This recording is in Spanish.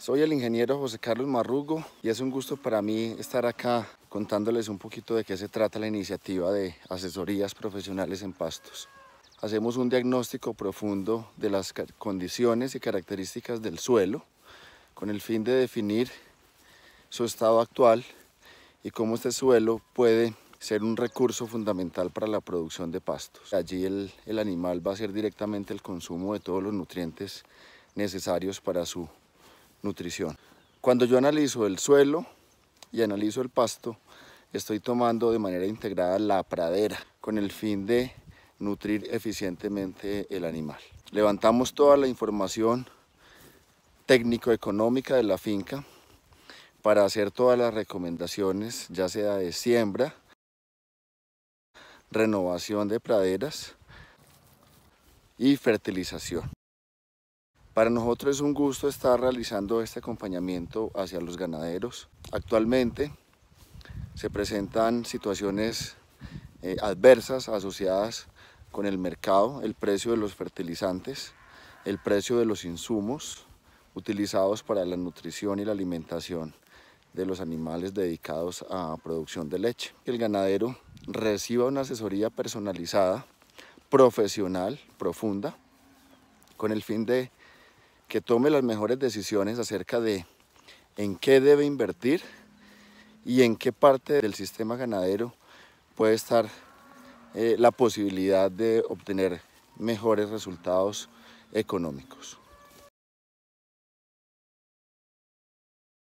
Soy el ingeniero José Carlos Marrugo y es un gusto para mí estar acá contándoles un poquito de qué se trata la iniciativa de asesorías profesionales en pastos. Hacemos un diagnóstico profundo de las condiciones y características del suelo con el fin de definir su estado actual y cómo este suelo puede ser un recurso fundamental para la producción de pastos. Allí el, el animal va a ser directamente el consumo de todos los nutrientes necesarios para su nutrición. Cuando yo analizo el suelo y analizo el pasto, estoy tomando de manera integrada la pradera con el fin de nutrir eficientemente el animal. Levantamos toda la información técnico-económica de la finca para hacer todas las recomendaciones, ya sea de siembra, renovación de praderas y fertilización. Para nosotros es un gusto estar realizando este acompañamiento hacia los ganaderos. Actualmente se presentan situaciones eh, adversas asociadas con el mercado, el precio de los fertilizantes, el precio de los insumos utilizados para la nutrición y la alimentación de los animales dedicados a producción de leche. El ganadero reciba una asesoría personalizada, profesional, profunda, con el fin de que tome las mejores decisiones acerca de en qué debe invertir y en qué parte del sistema ganadero puede estar eh, la posibilidad de obtener mejores resultados económicos.